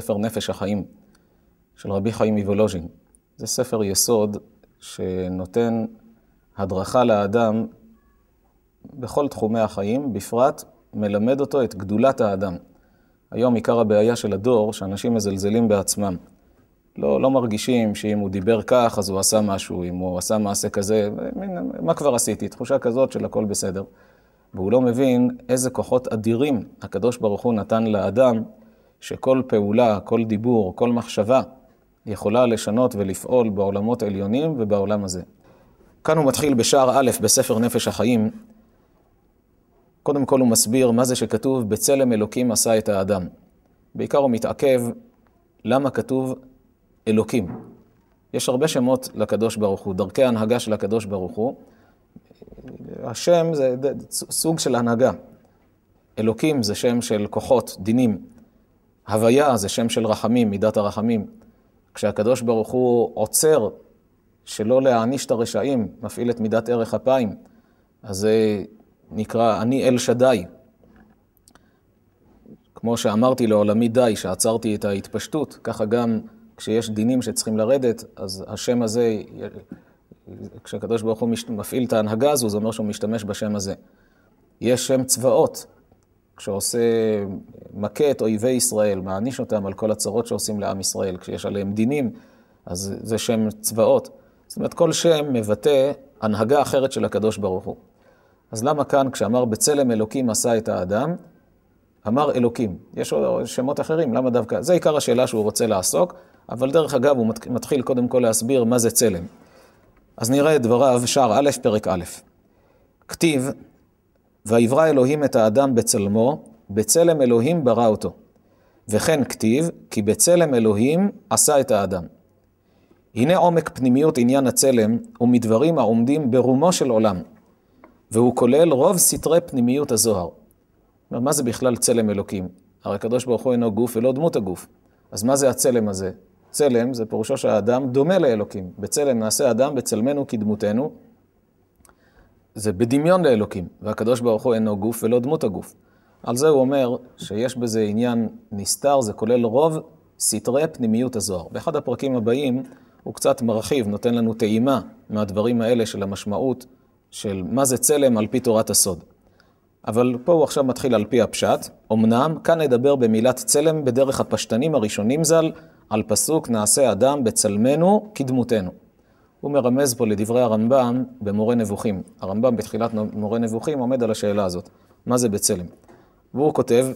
ספר נפש החיים של רבי חיים מוולוז'ין. זה ספר יסוד שנותן הדרכה לאדם בכל תחומי החיים, בפרט מלמד אותו את גדולת האדם. היום עיקר הבעיה של הדור, שאנשים מזלזלים בעצמם. לא, לא מרגישים שאם הוא דיבר כך, אז הוא עשה משהו, אם הוא עשה מעשה כזה, מין, מה כבר עשיתי? תחושה כזאת של הכל בסדר. והוא לא מבין איזה כוחות אדירים הקדוש ברוך הוא נתן לאדם שכל פעולה, כל דיבור, כל מחשבה יכולה לשנות ולפעול בעולמות עליונים ובעולם הזה. כאן הוא מתחיל בשער א' בספר נפש החיים. קודם כל הוא מסביר מה זה שכתוב בצלם אלוקים עשה את האדם. בעיקר הוא מתעכב למה כתוב אלוקים. יש הרבה שמות לקדוש ברוך הוא, דרכי ההנהגה של הקדוש ברוך הוא. השם זה סוג של הנהגה. אלוקים זה שם של כוחות, דינים. הוויה זה שם של רחמים, מידת הרחמים. כשהקדוש ברוך הוא עוצר שלא להעניש את הרשעים, מפעיל את מידת ערך אפיים, אז זה נקרא אני אל שדי. כמו שאמרתי לעולמי די, שעצרתי את ההתפשטות, ככה גם כשיש דינים שצריכים לרדת, אז השם הזה, כשהקדוש ברוך הוא מפעיל את ההנהגה הזו, זה אומר שהוא משתמש בשם הזה. יש שם צבאות, כשעושה, מכה את אויבי ישראל, מעניש אותם על כל הצרות שעושים לעם ישראל, כשיש עליהם דינים, אז זה שם צבאות. זאת אומרת, כל שם מבטא הנהגה אחרת של הקדוש ברוך הוא. אז למה כאן, כשאמר בצלם אלוקים עשה את האדם, אמר אלוקים. יש עוד שמות אחרים, למה דווקא? זה עיקר השאלה שהוא רוצה לעסוק, אבל דרך אגב, הוא מתחיל קודם כל להסביר מה זה צלם. אז נראה את דבריו, שער א', פרק א'. כתיב, ויברא אלוהים את האדם בצלמו, בצלם אלוהים ברא אותו. וכן כתיב, כי בצלם אלוהים עשה את האדם. הנה עומק פנימיות עניין הצלם, ומדברים העומדים ברומו של עולם, והוא כולל רוב סתרי פנימיות הזוהר. מה זה בכלל צלם אלוקים? הרי הקדוש ברוך הוא אינו גוף ולא דמות הגוף. אז מה זה הצלם הזה? צלם זה פירושו שהאדם דומה לאלוקים. בצלם נעשה אדם, בצלמנו כדמותנו, זה בדמיון לאלוקים, והקדוש ברוך הוא אינו גוף ולא דמות הגוף. על זה הוא אומר שיש בזה עניין נסתר, זה כולל רוב סתרי פנימיות הזוהר. באחד הפרקים הבאים הוא קצת מרחיב, נותן לנו טעימה מהדברים האלה של המשמעות של מה זה צלם על פי תורת הסוד. אבל פה הוא עכשיו מתחיל על פי הפשט. אמנם, כאן נדבר במילת צלם בדרך הפשטנים הראשונים ז"ל, על פסוק נעשה אדם בצלמנו כדמותנו. הוא מרמז פה לדברי הרמב"ם במורה נבוכים. הרמב"ם בתחילת מורה נבוכים עומד על השאלה הזאת, מה זה בצלם? והוא כותב,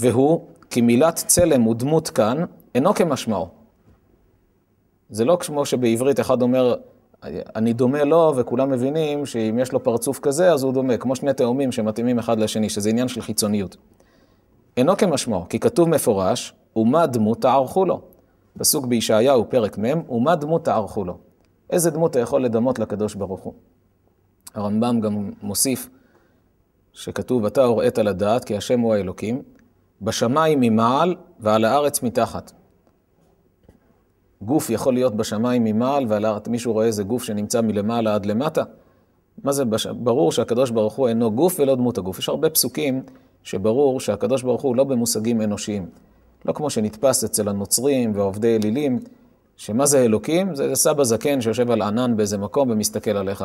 והוא, כי מילת צלם ודמות כאן, אינו כמשמעו. זה לא כמו שבעברית אחד אומר, אני דומה לו, וכולם מבינים שאם יש לו פרצוף כזה, אז הוא דומה, כמו שני תאומים שמתאימים אחד לשני, שזה עניין של חיצוניות. אינו כמשמעו, כי כתוב מפורש, ומה דמות תערכו לו. פסוק בישעיהו, פרק מ', ומה דמות תערכו לו. איזה דמות אתה יכול לדמות לקדוש ברוך הוא? הרמב"ם גם מוסיף שכתוב, אתה הוראת על הדעת כי השם הוא האלוקים, בשמיים ממעל ועל הארץ מתחת. גוף יכול להיות בשמיים ממעל ועל הארץ, מישהו רואה איזה גוף שנמצא מלמעלה עד למטה? מה זה, בש... ברור שהקדוש ברוך הוא אינו גוף ולא דמות הגוף. יש הרבה פסוקים שברור שהקדוש ברוך הוא לא במושגים אנושיים. לא כמו שנתפס אצל הנוצרים ועובדי אלילים, שמה זה אלוקים? זה סבא זקן שיושב על ענן באיזה מקום ומסתכל עליך.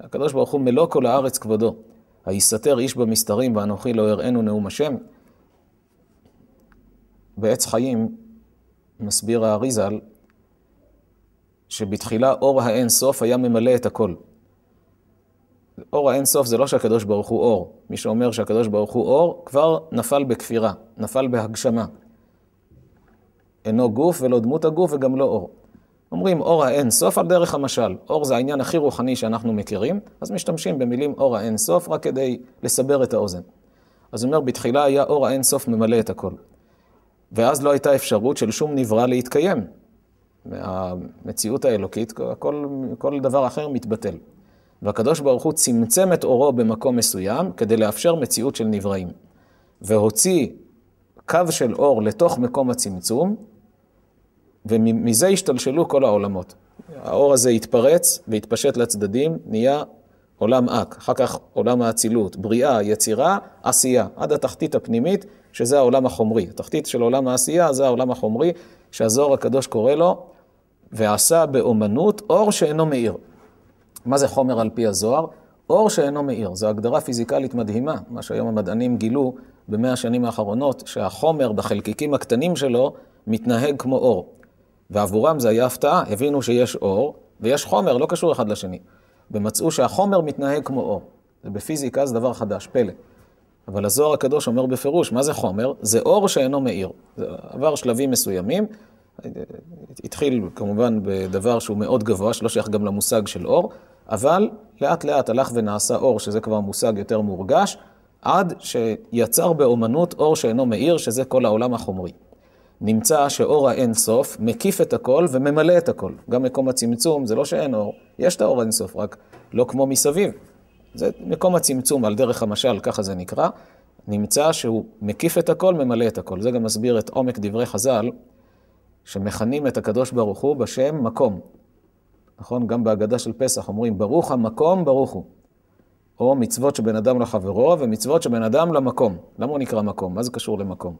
הקדוש ברוך הוא מלוא כל הארץ כבודו. היסתר איש במסתרים ואנוכי לא הראינו נאום השם. בעץ חיים מסביר האריזל שבתחילה אור האין סוף היה ממלא את הכל. אור האין סוף זה לא שהקדוש ברוך הוא אור. מי שאומר שהקדוש ברוך הוא אור, כבר נפל בכפירה, נפל בהגשמה. אינו גוף ולא דמות הגוף וגם לא אור. אומרים אור האין סוף על דרך המשל. אור זה העניין הכי רוחני שאנחנו מכירים, אז משתמשים במילים אור האין סוף רק כדי לסבר את האוזן. אז הוא אומר, בתחילה היה אור האין סוף ממלא את הכל. ואז לא הייתה אפשרות של שום נברא להתקיים. המציאות האלוקית, כל, כל דבר אחר מתבטל. והקדוש ברוך הוא צמצם את אורו במקום מסוים כדי לאפשר מציאות של נבראים. והוציא קו של אור לתוך מקום הצמצום, ומזה השתלשלו כל העולמות. האור הזה התפרץ והתפשט לצדדים, נהיה עולם אק, אחר כך עולם האצילות, בריאה, יצירה, עשייה, עד התחתית הפנימית, שזה העולם החומרי. התחתית של עולם העשייה זה העולם החומרי, שהזוהר הקדוש קורא לו, ועשה באומנות אור שאינו מאיר. מה זה חומר על פי הזוהר? אור שאינו מאיר, זו הגדרה פיזיקלית מדהימה, מה שהיום המדענים גילו במאה השנים האחרונות, שהחומר בחלקיקים הקטנים שלו מתנהג כמו אור. ועבורם זה היה הפתעה, הבינו שיש אור ויש חומר, לא קשור אחד לשני. ומצאו שהחומר מתנהג כמו אור. ובפיזיקה זה דבר חדש, פלא. אבל הזוהר הקדוש אומר בפירוש, מה זה חומר? זה אור שאינו מאיר. זה עבר שלבים מסוימים, התחיל כמובן בדבר שהוא מאוד גבוה, שלא שייך גם למושג של אור, אבל לאט לאט הלך ונעשה אור, שזה כבר מושג יותר מורגש, עד שיצר באומנות אור שאינו מאיר, שזה כל העולם החומרי. נמצא שאור האין סוף מקיף את הכל וממלא את הכל. גם מקום הצמצום, זה לא שאין אור, יש את האור האין סוף, רק לא כמו מסביב. זה מקום הצמצום על דרך המשל, ככה זה נקרא, נמצא שהוא מקיף את הכל, ממלא את הכל. זה גם מסביר את עומק דברי חז"ל, שמכנים את הקדוש ברוך הוא בשם מקום. נכון? גם בהגדה של פסח אומרים, ברוך המקום, ברוך הוא. או מצוות שבין אדם לחברו, ומצוות שבין אדם למקום. למה הוא נקרא מקום? מה זה קשור למקום?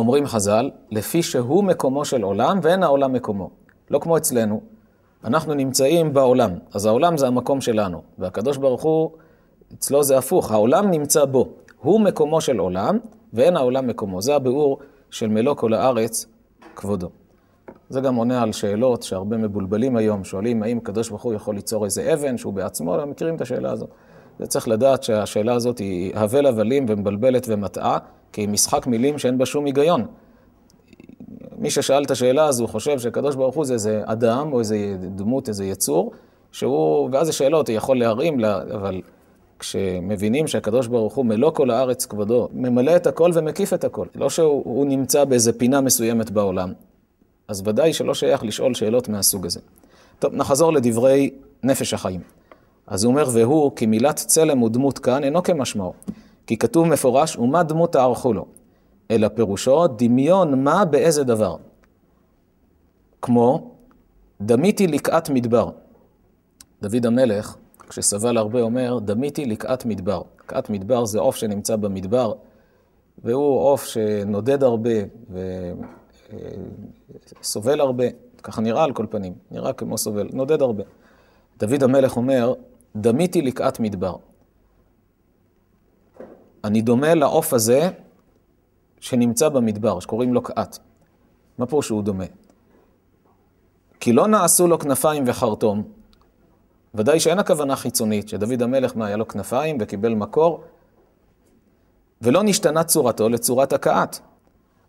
אומרים חז"ל, לפי שהוא מקומו של עולם ואין העולם מקומו. לא כמו אצלנו, אנחנו נמצאים בעולם, אז העולם זה המקום שלנו, והקדוש ברוך הוא, אצלו זה הפוך, העולם נמצא בו. הוא מקומו של עולם ואין העולם מקומו. זה הביאור של מלוא כל הארץ, כבודו. זה גם עונה על שאלות שהרבה מבולבלים היום, שואלים האם הקדוש ברוך הוא יכול ליצור איזה אבן שהוא בעצמו, לא מכירים את השאלה הזאת. זה צריך לדעת שהשאלה הזאת היא הבל הבלים ומבלבלת ומטעה. כי משחק מילים שאין בה שום היגיון. מי ששאל את השאלה הזו חושב שקדוש ברוך הוא זה איזה אדם או איזה דמות, איזה יצור, שהוא, ואז שאלות, הוא יכול להרים, לה, אבל כשמבינים שהקדוש ברוך הוא מלוא כל הארץ כבודו, ממלא את הכל ומקיף את הכל. לא שהוא נמצא באיזה פינה מסוימת בעולם. אז ודאי שלא שייך לשאול שאלות מהסוג הזה. טוב, נחזור לדברי נפש החיים. אז הוא אומר, והוא, כי מילת צלם ודמות כאן, אינו כמשמעו. כי כתוב מפורש, ומה דמות תערכו לו? אלא פירושו דמיון מה באיזה דבר. כמו, דמיתי לקעת מדבר. דוד המלך, כשסבל הרבה, אומר, דמיתי לקעת מדבר. לקעת מדבר זה עוף שנמצא במדבר, והוא עוף שנודד הרבה וסובל אה, הרבה, כך נראה על כל פנים, נראה כמו סובל, נודד הרבה. דוד המלך אומר, דמיתי לקעת מדבר. אני דומה לעוף הזה שנמצא במדבר, שקוראים לו קאט. מה פה שהוא דומה? כי לא נעשו לו כנפיים וחרטום. ודאי שאין הכוונה חיצונית, שדוד המלך, מה, היה לו כנפיים וקיבל מקור, ולא נשתנה צורתו לצורת הקאט.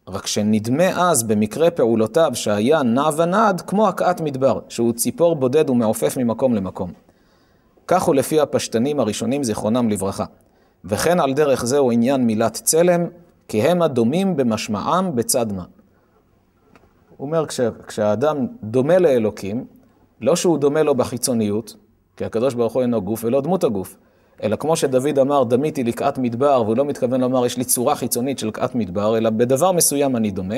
רק שנדמה אז במקרה פעולותיו שהיה נע ונד כמו הקאט מדבר, שהוא ציפור בודד ומעופף ממקום למקום. כך הוא לפי הפשטנים הראשונים זיכרונם לברכה. וכן על דרך זהו עניין מילת צלם, כי הם הדומים במשמעם בצד מה. הוא אומר, כש, כשהאדם דומה לאלוקים, לא שהוא דומה לו בחיצוניות, כי הקדוש ברוך הוא אינו גוף ולא דמות הגוף, אלא כמו שדוד אמר, דמיתי לקעת מדבר, והוא לא מתכוון לומר, יש לי צורה חיצונית של קעת מדבר, אלא בדבר מסוים אני דומה,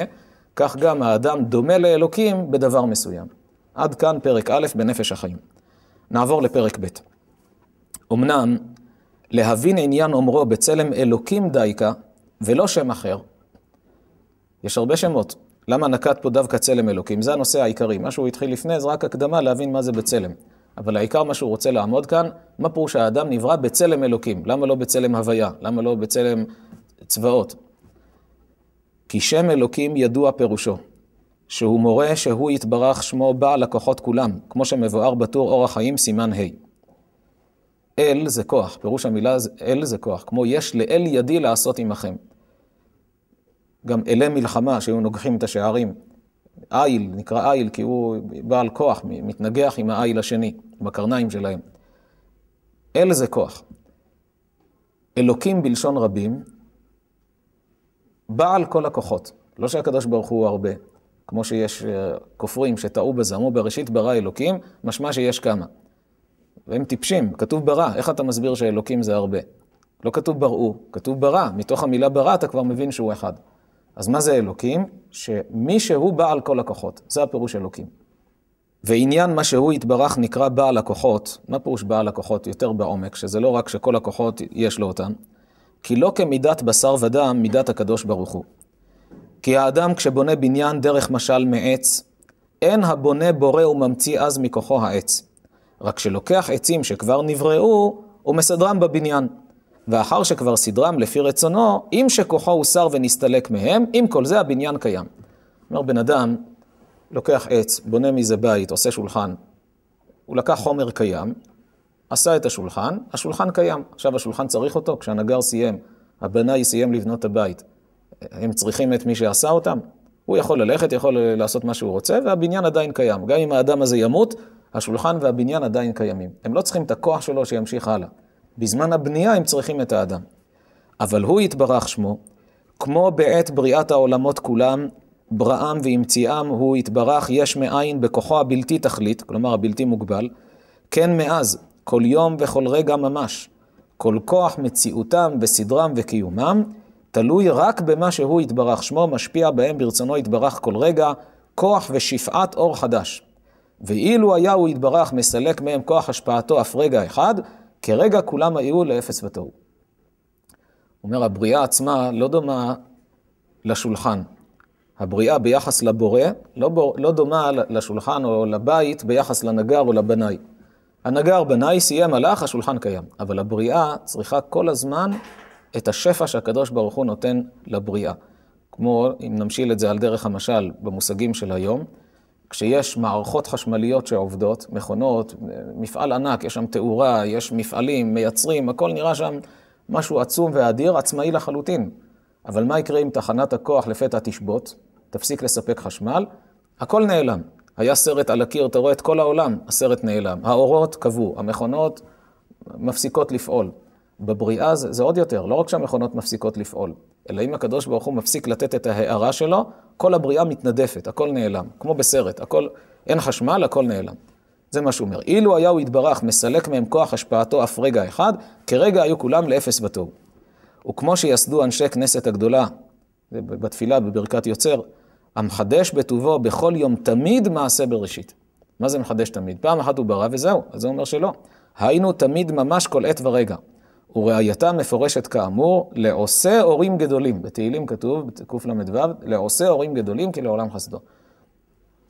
כך גם האדם דומה לאלוקים בדבר מסוים. עד כאן פרק א' בנפש החיים. נעבור לפרק ב'. אמנם, להבין עניין אומרו בצלם אלוקים דייקה, ולא שם אחר. יש הרבה שמות. למה נקט פה דווקא צלם אלוקים? זה הנושא העיקרי. מה שהוא התחיל לפני זה רק הקדמה להבין מה זה בצלם. אבל העיקר מה שהוא רוצה לעמוד כאן, מה פירוש האדם נברא בצלם אלוקים? למה לא בצלם הוויה? למה לא בצלם צבאות? כי שם אלוקים ידוע פירושו, שהוא מורה שהוא יתברך שמו בעל הכוחות כולם, כמו שמבואר בטור אור החיים סימן ה'. אל זה כוח, פירוש המילה אל זה כוח, כמו יש לאל ידי לעשות עמכם. גם אלי מלחמה שהיו נוגחים את השערים. איל, נקרא איל כי הוא בעל כוח, מתנגח עם האיל השני, עם הקרניים שלהם. אל זה כוח. אלוקים בלשון רבים, בעל כל הכוחות. לא שהקדוש ברוך הוא הרבה, כמו שיש אה, כופרים שטעו בזה, אמרו בראשית ברא אלוקים, משמע שיש כמה. והם טיפשים, כתוב ברא, איך אתה מסביר שאלוקים זה הרבה? לא כתוב בראו, כתוב ברא, מתוך המילה ברא אתה כבר מבין שהוא אחד. אז מה זה אלוקים? שמי שהוא בעל כל הכוחות, זה הפירוש אלוקים. ועניין מה שהוא יתברך נקרא בעל הכוחות, מה פירוש בעל הכוחות? יותר בעומק, שזה לא רק שכל הכוחות יש לו אותן, כי לא כמידת בשר ודם, מידת הקדוש ברוך הוא. כי האדם כשבונה בניין דרך משל מעץ, אין הבונה בורא וממציא אז מכוחו העץ. רק שלוקח עצים שכבר נבראו, ומסדרם בבניין. ואחר שכבר סדרם לפי רצונו, אם שכוחו הוסר ונסתלק מהם, עם כל זה הבניין קיים. אומר בן אדם, לוקח עץ, בונה מזה בית, עושה שולחן. הוא לקח חומר קיים, עשה את השולחן, השולחן קיים. עכשיו השולחן צריך אותו, כשהנגר סיים, הבנאי סיים לבנות את הבית. הם צריכים את מי שעשה אותם? הוא יכול ללכת, יכול לעשות מה שהוא רוצה, והבניין עדיין קיים. גם אם האדם הזה ימות, השולחן והבניין עדיין קיימים. הם לא צריכים את הכוח שלו שימשיך הלאה. בזמן הבנייה הם צריכים את האדם. אבל הוא יתברך שמו, כמו בעת בריאת העולמות כולם, בראם והמציאם, הוא יתברך יש מאין בכוחו הבלתי תכלית, כלומר הבלתי מוגבל, כן מאז, כל יום וכל רגע ממש, כל כוח מציאותם וסדרם וקיומם, תלוי רק במה שהוא יתברך שמו, משפיע בהם ברצונו יתברך כל רגע, כוח ושפעת אור חדש. ואילו היה הוא יתברך מסלק מהם כוח השפעתו אף רגע אחד, כרגע כולם היו לאפס ותוהו. אומר, הבריאה עצמה לא דומה לשולחן. הבריאה ביחס לבורא לא, בור, לא דומה לשולחן או לבית ביחס לנגר או לבנאי. הנגר בנאי סיים הלך, השולחן קיים. אבל הבריאה צריכה כל הזמן את השפע שהקדוש ברוך הוא נותן לבריאה. כמו, אם נמשיל את זה על דרך המשל במושגים של היום, כשיש מערכות חשמליות שעובדות, מכונות, מפעל ענק, יש שם תאורה, יש מפעלים, מייצרים, הכל נראה שם משהו עצום ואדיר, עצמאי לחלוטין. אבל מה יקרה אם תחנת הכוח לפתע תשבות, תפסיק לספק חשמל, הכל נעלם. היה סרט על הקיר, אתה רואה את כל העולם, הסרט נעלם. האורות קבעו, המכונות מפסיקות לפעול. בבריאה זה, זה עוד יותר, לא רק שהמכונות מפסיקות לפעול, אלא אם הקדוש ברוך הוא מפסיק לתת את ההערה שלו, כל הבריאה מתנדפת, הכל נעלם, כמו בסרט, הכל, אין חשמל, הכל נעלם. זה מה שהוא אומר. אילו היה הוא יתברך מסלק מהם כוח השפעתו אף רגע אחד, כרגע היו כולם לאפס בתור. וכמו שיסדו אנשי כנסת הגדולה, בתפילה, בברכת יוצר, המחדש בטובו בכל יום תמיד מעשה בראשית. מה זה מחדש תמיד? פעם אחת הוא ברא וזהו, אז זה אומר שלא. היינו תמיד ממש כל עת ורגע. וראייתה מפורשת כאמור, לעושה הורים גדולים, בתהילים כתוב, בקל"ו, לעושה הורים גדולים כי לעולם חסדו.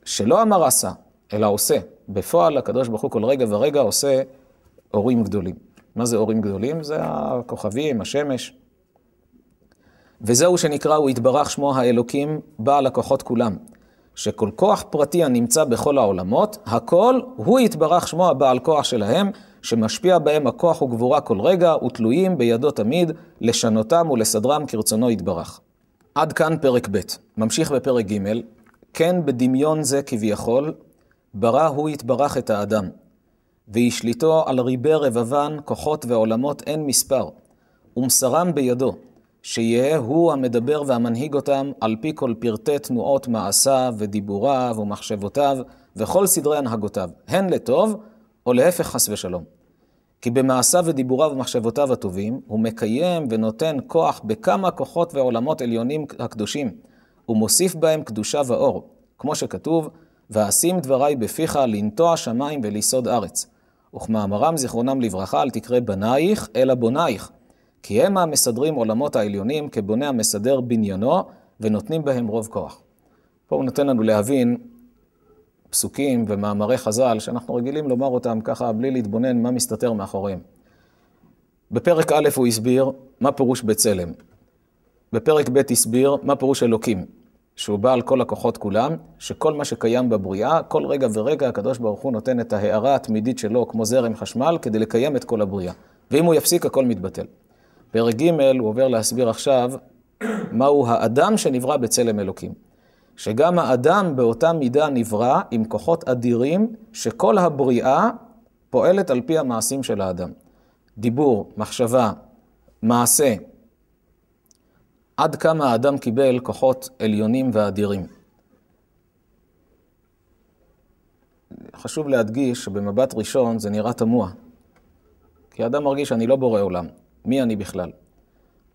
שלא אמר עשה, אלא עושה. בפועל הקדוש ברוך הוא כל רגע ורגע עושה הורים גדולים. מה זה הורים גדולים? זה הכוכבים, השמש. וזהו שנקרא, הוא יתברך שמו האלוקים, בעל הכוחות כולם. שכל כוח פרטי הנמצא בכל העולמות, הכל הוא יתברך שמו הבעל כוח שלהם, שמשפיע בהם הכוח וגבורה כל רגע, ותלויים בידו תמיד, לשנותם ולסדרם כרצונו יתברך. עד כאן פרק ב'. ממשיך בפרק ג', כן בדמיון זה כביכול, ברא הוא יתברך את האדם, וישליטו על ריבי רבבן, כוחות ועולמות אין מספר, ומסרם בידו, שיהא הוא המדבר והמנהיג אותם על פי כל פרטי תנועות מעשיו ודיבוריו ומחשבותיו וכל סדרי הנהגותיו, הן לטוב או להפך חס ושלום. כי במעשיו ודיבוריו ומחשבותיו הטובים, הוא מקיים ונותן כוח בכמה כוחות ועולמות עליונים הקדושים, ומוסיף בהם קדושה ואור, כמו שכתוב, ואשים דברי בפיך לנטוע שמיים וליסוד ארץ. וכמאמרם זיכרונם לברכה, אל תקרא בנייך, אלא בונייך. כי הם המסדרים עולמות העליונים כבונה המסדר בניינו, ונותנים בהם רוב כוח. פה הוא נותן לנו להבין פסוקים ומאמרי חז"ל, שאנחנו רגילים לומר אותם ככה בלי להתבונן מה מסתתר מאחוריהם. בפרק א' הוא הסביר מה פירוש בצלם. בפרק ב' הסביר מה פירוש אלוקים, שהוא בעל כל הכוחות כולם, שכל מה שקיים בבריאה, כל רגע ורגע הקדוש ברוך הוא נותן את ההארה התמידית שלו כמו זרם חשמל כדי לקיים את כל הבריאה. ואם הוא יפסיק, הכל מתבטל. פרק ג' הוא עובר להסביר עכשיו מהו האדם שנברא בצלם אלוקים. שגם האדם באותה מידה נברא עם כוחות אדירים, שכל הבריאה פועלת על פי המעשים של האדם. דיבור, מחשבה, מעשה. עד כמה האדם קיבל כוחות עליונים ואדירים. חשוב להדגיש שבמבט ראשון זה נראה תמוה. כי האדם מרגיש שאני לא בורא עולם, מי אני בכלל?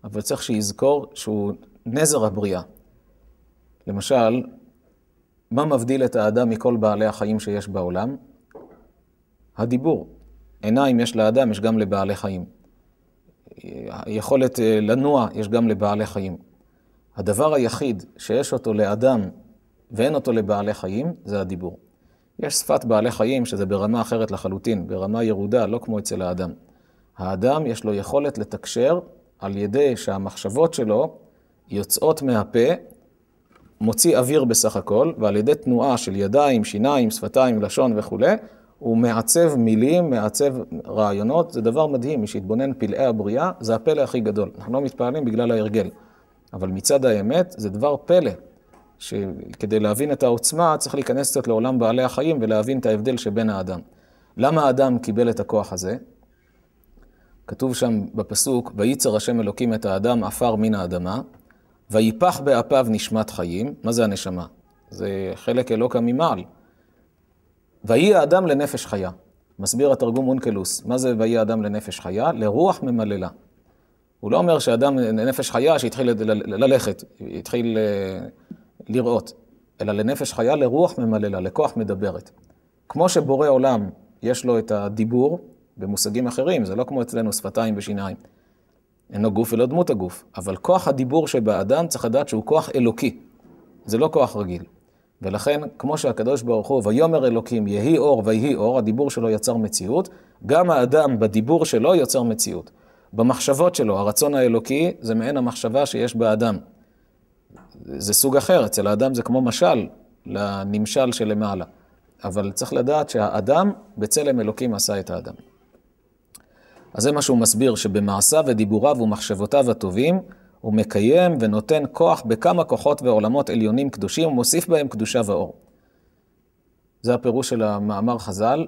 אבל צריך שיזכור שהוא נזר הבריאה. למשל, מה מבדיל את האדם מכל בעלי החיים שיש בעולם? הדיבור. עיניים יש לאדם, יש גם לבעלי חיים. יכולת אה, לנוע יש גם לבעלי חיים. הדבר היחיד שיש אותו לאדם ואין אותו לבעלי חיים, זה הדיבור. יש שפת בעלי חיים שזה ברמה אחרת לחלוטין, ברמה ירודה, לא כמו אצל האדם. האדם יש לו יכולת לתקשר על ידי שהמחשבות שלו יוצאות מהפה מוציא אוויר בסך הכל, ועל ידי תנועה של ידיים, שיניים, שפתיים, לשון וכולי, הוא מעצב מילים, מעצב רעיונות, זה דבר מדהים, מי שהתבונן פלאי הבריאה, זה הפלא הכי גדול. אנחנו לא מתפעלים בגלל ההרגל. אבל מצד האמת, זה דבר פלא, שכדי להבין את העוצמה, צריך להיכנס קצת לעולם בעלי החיים ולהבין את ההבדל שבין האדם. למה האדם קיבל את הכוח הזה? כתוב שם בפסוק, וייצר השם אלוקים את האדם עפר מן האדמה, ויפח באפיו נשמת חיים, מה זה הנשמה? זה חלק אלוקה ממעל. ויהי האדם לנפש חיה. מסביר התרגום אונקלוס, מה זה ויהי האדם לנפש חיה? לרוח ממללה. הוא לא אומר שאדם לנפש חיה שהתחיל ללכת, התחיל אה, לראות, אלא לנפש חיה לרוח ממללה, לכוח מדברת. כמו שבורא עולם יש לו את הדיבור, במושגים אחרים, זה לא כמו אצלנו שפתיים ושיניים. אינו גוף ולא דמות הגוף, אבל כוח הדיבור שבאדם צריך לדעת שהוא כוח אלוקי, זה לא כוח רגיל. ולכן, כמו שהקדוש ברוך הוא, ויאמר אלוקים, יהי אור ויהי אור, הדיבור שלו יצר מציאות, גם האדם בדיבור שלו יוצר מציאות. במחשבות שלו, הרצון האלוקי זה מעין המחשבה שיש באדם. זה סוג אחר, אצל האדם זה כמו משל לנמשל שלמעלה. אבל צריך לדעת שהאדם, בצלם אלוקים עשה את האדם. אז זה מה שהוא מסביר, שבמעשיו ודיבוריו ומחשבותיו הטובים, הוא מקיים ונותן כוח בכמה כוחות ועולמות עליונים קדושים, ומוסיף בהם קדושה ואור. זה הפירוש של המאמר חז"ל,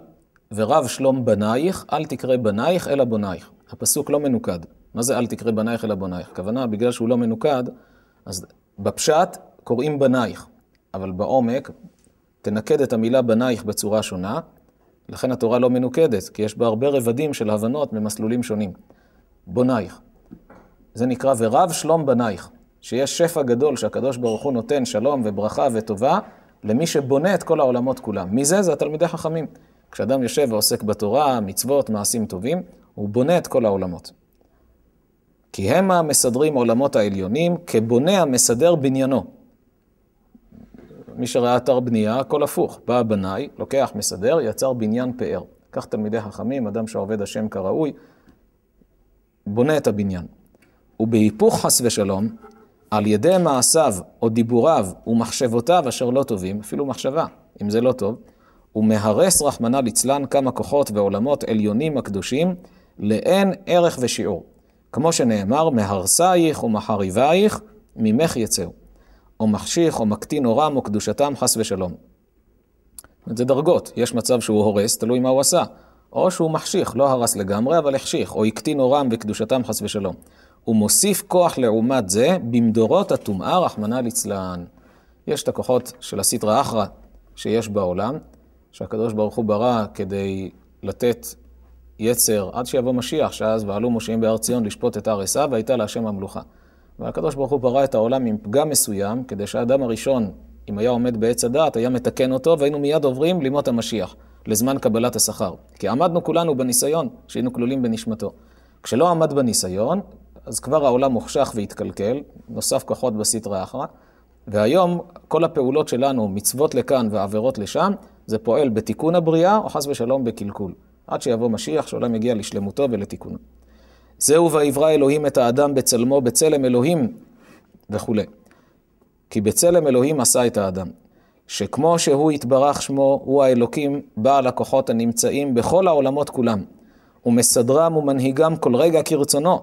ורב שלום בנייך, אל תקרא בנייך אלא בונייך. הפסוק לא מנוקד. מה זה אל תקרא בנייך אלא בונייך? הכוונה, בגלל שהוא לא מנוקד, אז בפשט קוראים בנייך, אבל בעומק, תנקד את המילה בנייך בצורה שונה, לכן התורה לא מנוקדת, כי יש בה הרבה רבדים של הבנות ממסלולים שונים. בונייך. זה נקרא ורב שלום בנייך, שיש שפע גדול שהקדוש ברוך הוא נותן שלום וברכה וטובה למי שבונה את כל העולמות כולם. מי זה? זה התלמידי חכמים. כשאדם יושב ועוסק בתורה, מצוות, מעשים טובים, הוא בונה את כל העולמות. כי המה מסדרים עולמות העליונים, כבונה המסדר בניינו. מי שראה אתר בנייה, הכל הפוך. בא הבנאי, לוקח, מסדר, יצר בניין פאר. קח תלמידי חכמים, אדם שעובד השם כראוי, בונה את הבניין. ובהיפוך חס ושלום, על ידי מעשיו או דיבוריו ומחשבותיו אשר לא טובים, אפילו מחשבה, אם זה לא טוב, הוא מהרס רחמנא ליצלן כמה כוחות ועולמות עליונים הקדושים, לאין ערך ושיעור. כמו שנאמר, מהרסייך ומחריבייך, ממך יצאו. או מחשיך, או מקטין או רם, או קדושתם, חס ושלום. זה דרגות, יש מצב שהוא הורס, תלוי מה הוא עשה. או שהוא מחשיך, לא הרס לגמרי, אבל החשיך, או הקטין או רם וקדושתם, חס ושלום. הוא מוסיף כוח לעומת זה במדורות הטומאה, רחמנא ליצלן. יש את הכוחות של הסטרא אחרא שיש בעולם, שהקדוש ברוך הוא ברא כדי לתת יצר עד שיבוא משיח, שאז ועלו מושיעים בהר ציון לשפוט את הר עשיו, והייתה להשם המלוכה. והקדוש ברוך הוא ברא את העולם עם פגם מסוים, כדי שהאדם הראשון, אם היה עומד בעץ הדעת, היה מתקן אותו, והיינו מיד עוברים לימות המשיח, לזמן קבלת השכר. כי עמדנו כולנו בניסיון, שהיינו כלולים בנשמתו. כשלא עמד בניסיון, אז כבר העולם מוחשך והתקלקל, נוסף כוחות בסטרא אחרא, והיום כל הפעולות שלנו, מצוות לכאן ועבירות לשם, זה פועל בתיקון הבריאה, או חס ושלום בקלקול. עד שיבוא משיח, שהעולם יגיע לשלמותו ולתיקונו. זהו ויברא אלוהים את האדם בצלמו, בצלם אלוהים וכולי. כי בצלם אלוהים עשה את האדם. שכמו שהוא יתברך שמו, הוא האלוקים, בעל הכוחות הנמצאים בכל העולמות כולם. ומסדרם ומנהיגם כל רגע כרצונו.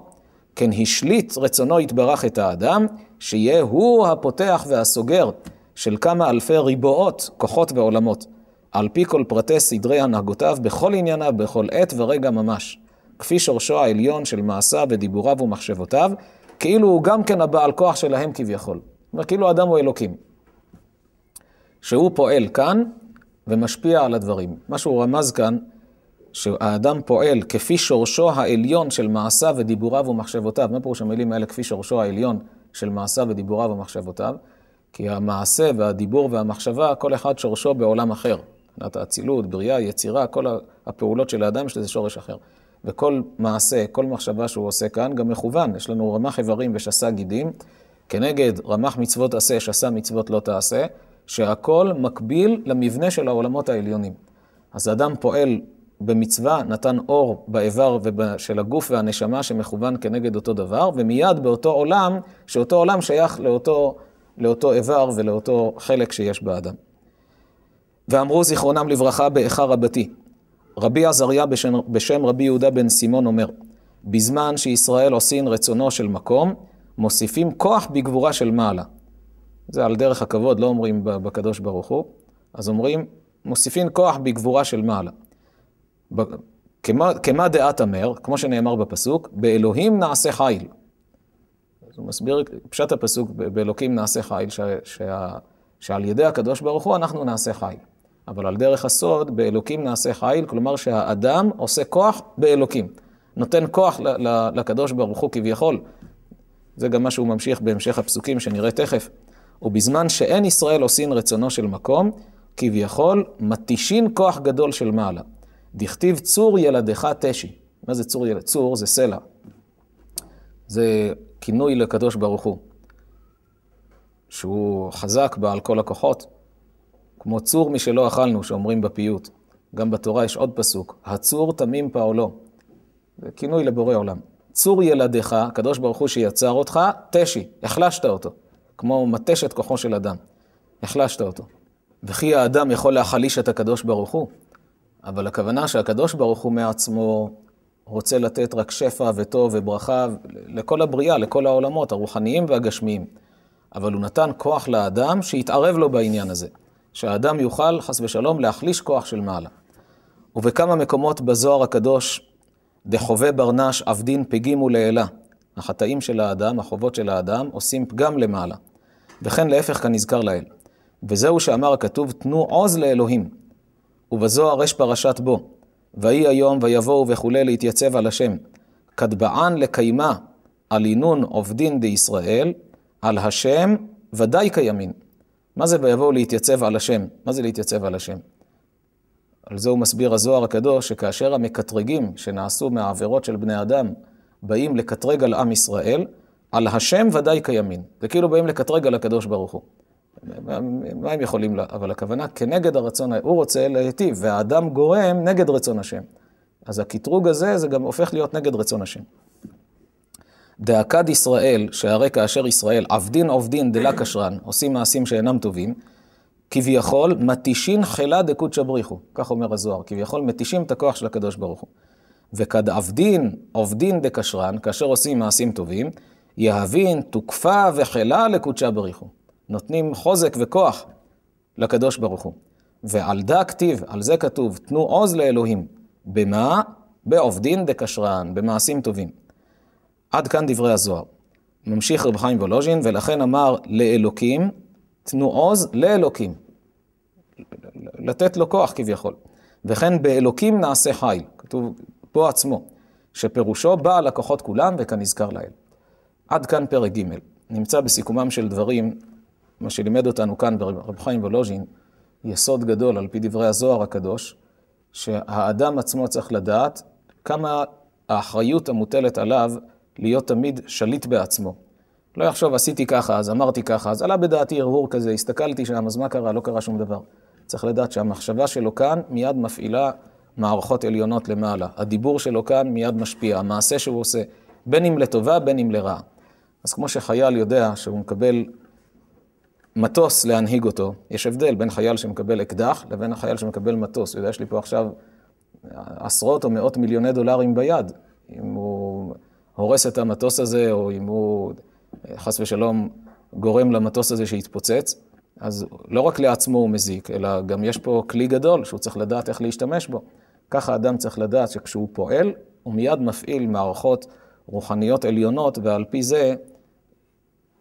כן השליט רצונו יתברך את האדם, שיהיה הוא הפותח והסוגר של כמה אלפי ריבועות, כוחות ועולמות, על פי כל פרטי סדרי הנהגותיו בכל ענייניו, בכל עת ורגע ממש. כפי שורשו העליון של מעשיו ודיבוריו ומחשבותיו, כאילו הוא גם כן הבעל כוח שלהם כביכול. זאת אומרת, כאילו האדם הוא אלוקים. שהוא פועל כאן ומשפיע על הדברים. מה שהוא רמז כאן, שהאדם פועל כפי שורשו העליון של מעשיו ודיבוריו ומחשבותיו. מה פירוש המילים האלה כפי שורשו העליון של מעשיו ודיבוריו ומחשבותיו? כי המעשה והדיבור והמחשבה, כל אחד שורשו בעולם אחר. מבחינת האצילות, בריאה, יצירה, כל הפעולות של האדם יש לזה שורש אחר. וכל מעשה, כל מחשבה שהוא עושה כאן, גם מכוון. יש לנו רמ"ח איברים ושס"ה גידים, כנגד רמ"ח מצוות עשה, שס"ה מצוות לא תעשה, שהכל מקביל למבנה של העולמות העליונים. אז האדם פועל במצווה, נתן אור באיבר של הגוף והנשמה שמכוון כנגד אותו דבר, ומיד באותו עולם, שאותו עולם שייך לאותו, לאותו איבר ולאותו חלק שיש באדם. ואמרו זיכרונם לברכה באיכה רבתי, רבי עזריה בשם, בשם רבי יהודה בן סימון אומר, בזמן שישראל עושים רצונו של מקום, מוסיפים כוח בגבורה של מעלה. זה על דרך הכבוד, לא אומרים בקדוש ברוך הוא, אז אומרים, מוסיפים כוח בגבורה של מעלה. כמה, כמה דעת אמר, כמו שנאמר בפסוק, באלוהים נעשה חיל. אז הוא מסביר פשט הפסוק, באלוקים נעשה חיל, ש, ש, שעל ידי הקדוש ברוך הוא אנחנו נעשה חיל. אבל על דרך הסוד, באלוקים נעשה חיל, כלומר שהאדם עושה כוח באלוקים. נותן כוח לקדוש ברוך הוא כביכול. זה גם מה שהוא ממשיך בהמשך הפסוקים שנראה תכף. ובזמן שאין ישראל עושין רצונו של מקום, כביכול מתישין כוח גדול של מעלה. דכתיב צור ילדך תשי. מה זה צור ילד? צור זה סלע. זה כינוי לקדוש ברוך הוא, שהוא חזק בעל כל הכוחות. כמו צור משלא אכלנו, שאומרים בפיוט. גם בתורה יש עוד פסוק, הצור תמים פעולו. זה כינוי לבורא עולם. צור ילדיך, הקדוש ברוך הוא שיצר אותך, תשי, החלשת אותו. כמו מטש את כוחו של אדם. החלשת אותו. וכי האדם יכול להחליש את הקדוש ברוך הוא. אבל הכוונה שהקדוש ברוך הוא מעצמו רוצה לתת רק שפע וטוב וברכה לכל הבריאה, לכל העולמות, הרוחניים והגשמיים. אבל הוא נתן כוח לאדם שיתערב לו בעניין הזה. שהאדם יוכל, חס ושלום, להחליש כוח של מעלה. ובכמה מקומות בזוהר הקדוש, דחווה ברנש עבדין פגים ולעילה. החטאים של האדם, החובות של האדם, עושים פגם למעלה. וכן להפך כנזכר לאל. וזהו שאמר הכתוב, תנו עוז לאלוהים. ובזוהר יש פרשת בו. ויהי היום ויבואו וכולי להתייצב על השם. כתבען לקיימה על עינון עובדין דישראל, על השם ודאי קיימין. מה זה ויבואו להתייצב על השם? מה זה להתייצב על השם? על זה הוא מסביר הזוהר הקדוש, שכאשר המקטרגים שנעשו מהעבירות של בני אדם באים לקטרג על עם ישראל, על השם ודאי כימין. זה כאילו באים לקטרג על הקדוש ברוך הוא. מה הם יכולים לה? אבל הכוונה כנגד הרצון, הוא רוצה להיטיב, והאדם גורם נגד רצון השם. אז הקטרוג הזה, זה גם הופך להיות נגד רצון השם. דאקד ישראל, שהרי כאשר ישראל, עבדין עובדין דלא קשרן, עושים מעשים שאינם טובים, כביכול מתישין חילה דקודשא בריחו, כך אומר הזוהר, כביכול מתישים את הכוח של הקדוש ברוך הוא. וכד עבדין עובדין דקשרן, כאשר עושים מעשים טובים, יהבין תוקפה וחילה לקודשא בריחו. נותנים חוזק וכוח לקדוש ברוך הוא. ועל דא כתיב, על זה כתוב, תנו עוז לאלוהים. במה? בעובדין דקשרן, במעשים טובים. עד כאן דברי הזוהר. ממשיך רב חיים וולוז'ין, ולכן אמר לאלוקים, תנו עוז לאלוקים. לתת לו כוח כביכול. וכן באלוקים נעשה חיל, כתוב פה עצמו, שפירושו בעל הכוחות כולם וכנזכר לאל. עד כאן פרק ג', נמצא בסיכומם של דברים, מה שלימד אותנו כאן ברב חיים וולוז'ין, יסוד גדול על פי דברי הזוהר הקדוש, שהאדם עצמו צריך לדעת כמה האחריות המוטלת עליו להיות תמיד שליט בעצמו. לא יחשוב, עשיתי ככה, אז אמרתי ככה, אז עלה בדעתי הרהור כזה, הסתכלתי שם, אז מה קרה? לא קרה שום דבר. צריך לדעת שהמחשבה שלו כאן מיד מפעילה מערכות עליונות למעלה. הדיבור שלו כאן מיד משפיע, המעשה שהוא עושה, בין אם לטובה, בין אם לרעה. אז כמו שחייל יודע שהוא מקבל מטוס להנהיג אותו, יש הבדל בין חייל שמקבל אקדח לבין החייל שמקבל מטוס. הוא יודע, יש לי פה עכשיו עשרות או מאות מיליוני דולרים ביד. אם הוא הורס את המטוס הזה, או אם הוא חס ושלום גורם למטוס הזה שיתפוצץ, אז לא רק לעצמו הוא מזיק, אלא גם יש פה כלי גדול שהוא צריך לדעת איך להשתמש בו. ככה אדם צריך לדעת שכשהוא פועל, הוא מיד מפעיל מערכות רוחניות עליונות, ועל פי זה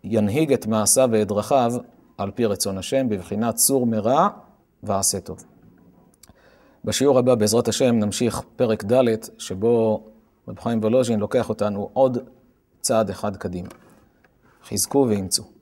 ינהיג את מעשיו ואת דרכיו על פי רצון השם, בבחינת סור מרע ועשה טוב. בשיעור הבא, בעזרת השם, נמשיך פרק ד', שבו רב חיים וולוז'ין לוקח אותנו עוד צעד אחד קדימה. חזקו ואימצו.